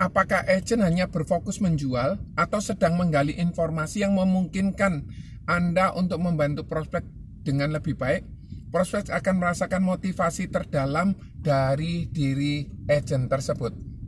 apakah agent hanya berfokus menjual atau sedang menggali informasi yang memungkinkan Anda untuk membantu prospek dengan lebih baik? Prospek akan merasakan motivasi terdalam dari diri agent tersebut.